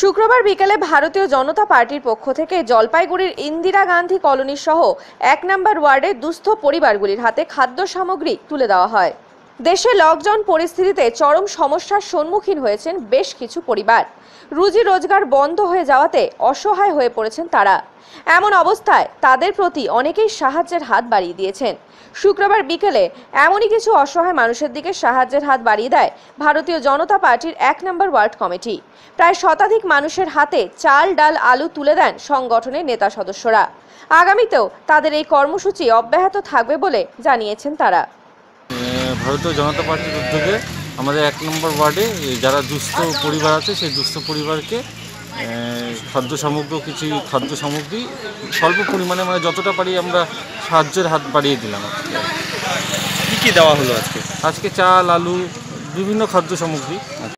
শুক্রবার বিকেলে ভারতীয় জনতা পার্টির পক্ষ থেকে জলপাইগুড়ির ইন্দিরা গান্ধী কলোনি সহ এক নম্বর ওয়ার্ডে দুস্থ পরিবারগুলির হাতে খাদ্য সামগ্রী তুলে দেওয়া হয় দেশে লকডাউন পরিস্থিতিতে চরম সমস্যার সম্মুখীন হয়েছেন বেশ কিছু পরিবার রুজি রোজগার বন্ধ হয়ে যাওয়াতে অসহায় হয়ে পড়েছেন তারা এমন অবস্থায় তাদের প্রতি অনেকেই সাহায্যের হাত বাড়িয়ে দিয়েছেন শুক্রবার বিকেলে এমনই কিছু অসহায় মানুষের দিকে সাহায্যের হাত বাড়িয়ে দেয় ভারতীয় জনতা পার্টির এক নম্বর ওয়ার্ড কমিটি প্রায় শতাধিক মানুষের হাতে চাল ডাল আলু তুলে দেন সংগঠনের নেতা সদস্যরা আগামীতেও তাদের এই কর্মসূচি অব্যাহত থাকবে বলে জানিয়েছেন তারা ভারতীয় জনতা পার্টির উদ্যোগে আমাদের এক নম্বর ওয়ার্ডে যারা দুস্থ পরিবার আছে সেই দুস্থ পরিবারকে খাদ্য সামগ্রী কিছু খাদ্য সামগ্রী স্বল্প পরিমাণে মানে যতটা পারি আমরা সাহায্যের হাত বাড়িয়ে দিলাম কী কী দেওয়া হলো আজকে আজকে চাল আলু বিভিন্ন খাদ্য সামগ্রী আচ্ছা।